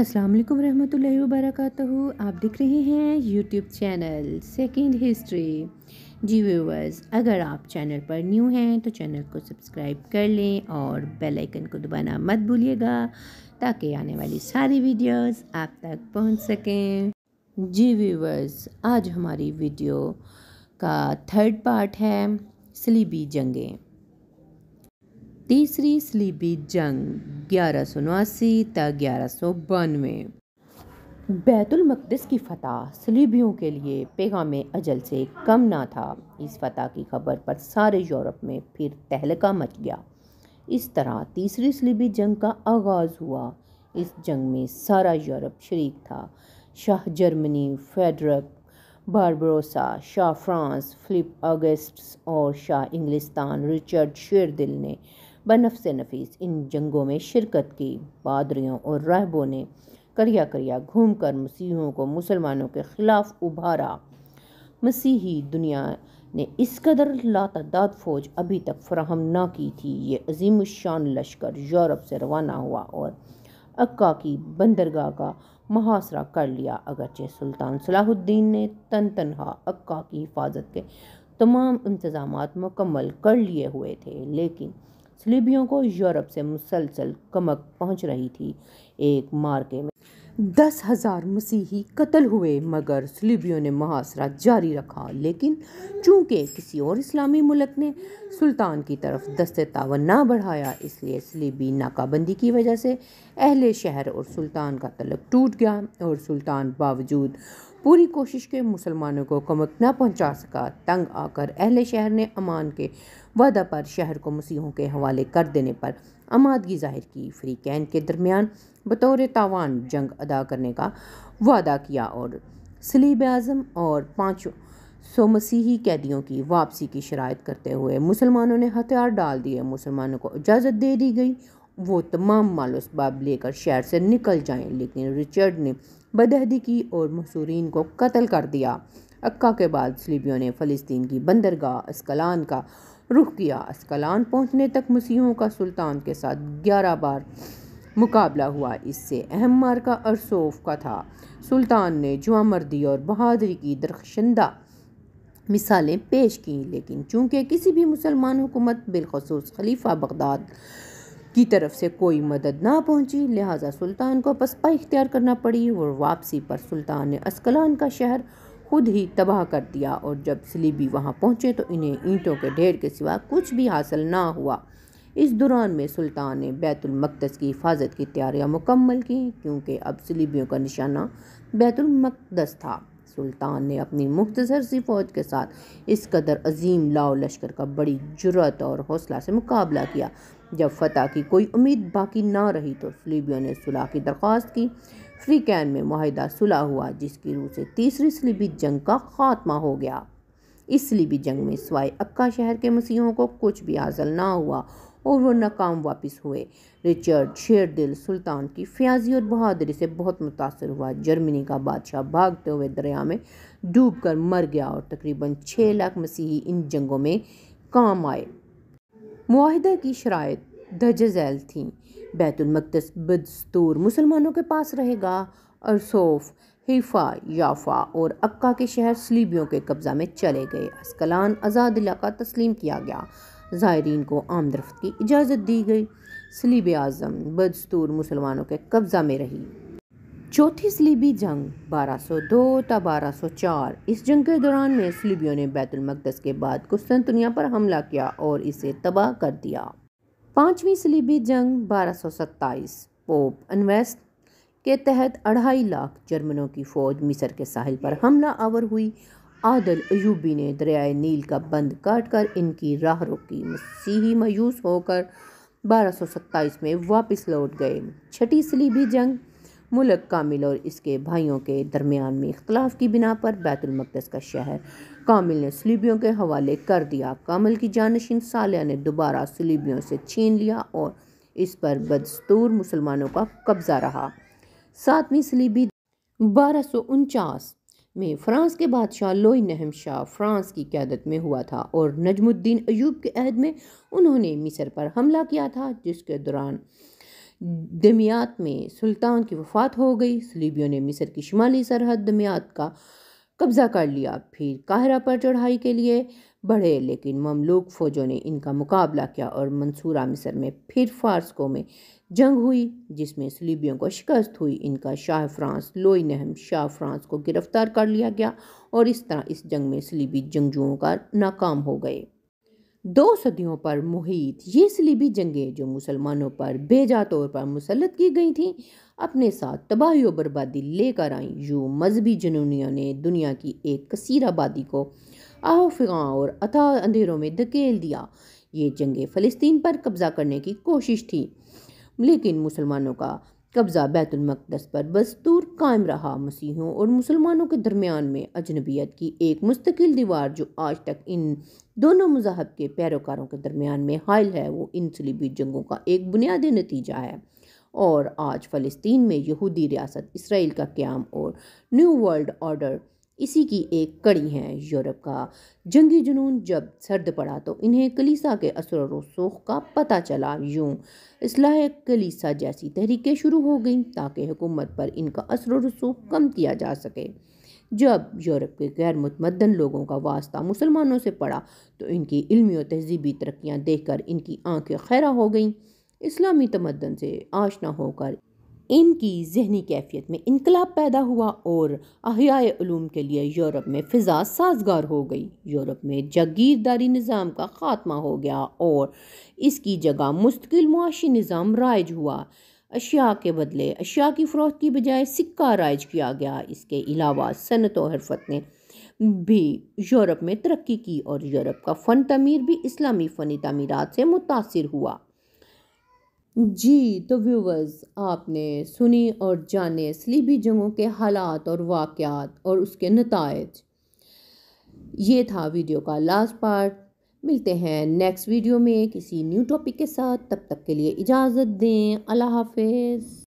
अस्सलाम वालेकुम रहमतुल्लाहि व बरकातहू आप देख रहे हैं YouTube channel second history ji viewers अगर आप चैनल पर न्यू हैं तो चैनल को सब्सक्राइब कर लें और बेल आइकन को दबाना मत भूलिएगा ताकि आने वाली सारी वीडियोस आप तक पहुंच सकें जी व्यूअर्स आज हमारी वीडियो का थर्ड पार्ट है सलीबी जंगें तीसरी सलीबी जंग ग्यारह सौ उनासी तक ग्यारह सौ बानवे बैतुलमक़दस की फ़तह सलीबियों के लिए पैगाम अजल से कम ना था इस फतह की खबर पर सारे यूरोप में फिर तहलका मच गया इस तरह तीसरी सलीबी जंग का आगाज़ हुआ इस जंग में सारा यूरोप शरीक था शाह जर्मनी फेडरक बारबरोसा शाह फ्रांस फिलिप अगस्ट और शाह इंग्लिस्तान रिचर्ड शेरदिल ने बनफ नफीस इन जंगों में शिरकत की पादरियों और राहबों ने करिया करिया घूमकर मसीहों को मुसलमानों के ख़िलाफ़ उभारा मसीही दुनिया ने इस कदर लातदाद फ़ौज अभी तक फ्राहम ना की थी ये अजीम शान लश्कर यूरोप से रवाना हुआ और अक्का की बंदरगाह का मुहासरा कर लिया अगरचे सुल्तान सलाहुद्दीन ने तन तनहा अक्का की हिफाजत के तमाम इंतज़ाम मुकम्मल कर लिए हुए थे लेकिन सलीबियों को यूरोप से मुसलसल कमक पहुंच रही थी एक मार्के में दस हजार मसीही कत्ल हुए मगर सलीबियों ने मुहासरा जारी रखा लेकिन चूंकि किसी और इस्लामी मुल्क ने सुल्तान की तरफ दस्ते तावन ना बढ़ाया इसलिए सलीबी नाकाबंदी की वजह से अहले शहर और सुल्तान का तलब टूट गया और सुल्तान बावजूद पूरी कोशिश के मुसलमानों को कमक न पहुंचा सका तंग आकर अहले शहर ने अमान के वादा पर शहर को मसीहों के हवाले कर देने पर आमादगी जाहिर की फ्री कैन के दरमियान बतौर तावान जंग अदा करने का वादा किया और सलीब आज़म और पाँच सो मसीही कैदियों की वापसी की शरात करते हुए मुसलमानों ने हथियार डाल दिए मुसलमानों को इजाज़त दे दी गई वो तमाम मालोस बाब लेकर शहर से निकल जाएं लेकिन रिचर्ड ने बदहदी की और मसूरीन को कत्ल कर दिया अक्का के बाद सलीबियों ने फ़लस्तीन की बंदरगाह अस्कलान का रुख किया अस्कलान पहुंचने तक मसीहों का सुल्तान के साथ ग्यारह बार मुकाबला हुआ इससे अहम मार्का अरसोफ का था सुल्तान ने जुआ मर्दी और बहादुरी की दरखशंदा मिसालें पेश कीं लेकिन चूंकि किसी भी मुसलमान हुकूमत बिलखसूस खलीफा बगदाद की तरफ से कोई मदद ना पहुंची लिहाजा सुल्तान को पसपा इख्तियार करना पड़ी और वापसी पर सुल्तान ने अस्कलान का शहर खुद ही तबाह कर दिया और जब सलीबी वहां पहुंचे तो इन्हें ईंटों के ढेर के सिवा कुछ भी हासिल ना हुआ इस दौरान में सुल्तान ने बैतुलमक़दस की हिफाजत की तैयारियां मुकम्मल की क्योंकि अब सलीबियों का निशाना बैतुलमक़दस था सुल्तान ने अपनी मुख्तर सी फौज के साथ इस कदर अजीम लाओ लश्कर का बड़ी जुरत और हौसला से मुकाबला किया जब फतह की कोई उम्मीद बाकी ना रही तो सलीबियों ने सुलह की दरख्वास्त की फ्री कैन में माहिदा सुलह हुआ जिसकी रूह से तीसरी सलीबी जंग का खात्मा हो गया इस सलीबी जंग में सवाए अक्का शहर के मसीहों को कुछ भी हासिल ना हुआ और वो नाकाम वापस हुए रिचर्ड शेरदिल सुल्तान की फयाजी और बहादुरी से बहुत मुतासर हुआ जर्मनी का बादशाह भागते हुए दरिया में डूब कर मर गया और तकरीबन छः लाख मसीही इन जंगों में काम आए माहिदा की शराय दजैल थी बैतुलमकदस बदस्तूर मुसलमानों के पास रहेगा अरसोफ़ हिफा याफा और अक्का के शहर सलीबियों के कब्ज़ा में चले गए अस्कलान आज़ाद इलाका तस्लीम किया गया ज़ायरीन को आमदरफ्त की इजाज़त दी गई सलीब आज़म बदस्तूर मुसलमानों के कब्ज़ा में रही चौथी सलीबी जंग 1202 सौ दो ता चार इस जंग के दौरान में सलीबियों ने बैतुलमकदस के बाद कुस्तनतुनिया पर हमला किया और इसे तबाह कर दिया पाँचवीं सलीबी जंग 1227 पोप अनवेस्ट के तहत अढ़ाई लाख जर्मनों की फ़ौज मिस्र के साहिल पर हमला आवर हुई आदल अयूबी ने दरियाए नील का बंद काट कर इनकी राह रोकी मसीही मायूस होकर बारह सौ सत्ताईस में वापस लौट गए छठी सलीबी जंग मुलक कामिल और इसके भाइयों के दरमियान में इख्तलाफ की बिना पर बैतुलमक़दस का शहर कामिल ने सलीबियों के हवाले कर दिया कामिल की जानशीन सालिया ने दोबारा सलीबियों से छीन लिया और इस पर बदस्तूर मुसलमानों का कब्ज़ा रहा सातवीं सलीबी बारह सौ उनचास में फ़्रांस के बादशाह लोई नहम शाह फ्रांस की क्यादत में हुआ था और नजमुद्दीन अयूब के अहद में उन्होंने मिस्र पर हमला किया था जिसके दौरान दमियात में सुल्तान की वफात हो गई सलीबियों ने मिस्र की शुमाली सरहद दमियात का कब्ज़ा कर लिया फिर काहरा पर चढ़ाई के लिए बढ़े लेकिन ममलूक फ़ौजों ने इनका मुकाबला किया और मंसूरा मिसर में फिर फारसकों में जंग हुई जिसमें सलीबियों को शिकस्त हुई इनका शाह फ्रांस लोई नहम शाह फ्रांस को गिरफ्तार कर लिया गया और इस तरह इस जंग में सलीबी जंगजुओं का नाकाम हो गए दो सदियों पर मुहित ये सलीबी जंगें जो मुसलमानों पर बेजा तौर पर मुसलत की गई थीं अपने साथ तबाही और बर्बादी लेकर आईं यूँ मजहबी जुनूनियों ने दुनिया की एक कसीर आबादी को आहो और अथा अंधेरों में धकेल दिया ये जंगें फ़लस्तीन पर कब्ज़ा करने की कोशिश थी लेकिन मुसलमानों का कब्ज़ा बैतुलमक़दस पर बस्तूर कायम रहा मसीहों और मुसलमानों के दरमियान में अजनबियत की एक मुस्तकिल दीवार जो आज तक इन दोनों मजाहब के पैरोकारों के दरमियान में हायल है वो इन सलीबी जंगों का एक बुनियादी नतीजा है और आज फ़लस्तीन में यहूदी रियासत इसराइल का क्याम और न्यू वर्ल्ड ऑर्डर इसी की एक कड़ी है यूरोप का जंगी जुनून जब सर्द पड़ा तो इन्हें कलीसा के असर रसूख का पता चला यूं इसलाह कलीसा जैसी तहरीकें शुरू हो गईं ताकि हुकूमत पर इनका असर रसूख कम किया जा सके जब यूरोप के गैर मतमदन लोगों का वास्ता मुसलमानों से पड़ा तो इनकी इलमी और तहजीबी तरक्याँ देख कर इनकी आँखें खैरा हो गईं इस्लामी तमदन से आशना होकर इनकी जहनी कैफियत में इनकलाब पैदा हुआ और अहियाम के लिए यूरोप में फ़िज़ा साजगार हो गई यूरोप में जागीरदारी निज़ाम का ख़ात्मा हो गया और इसकी जगह मुस्तकिल मुआशी निज़ाम राइज हुआ अशिया के बदले अशिया की फ़रोख्त की बजाय सिक्का राइज किया गया इसके अलावा सनत और हरफत ने भी यूरोप में तरक्की की और यूरोप का फ़न तमीर भी इस्लामी फ़नी तमीरत से मुतासर हुआ जी तो व्यूवर्स आपने सुनी और जाने स्लीबी जंगों के हालात और वाक़ात और उसके नतज ये था वीडियो का लास्ट पार्ट मिलते हैं नेक्स्ट वीडियो में किसी न्यू टॉपिक के साथ तब तक के लिए इजाज़त दें अल्लाह हाफिज़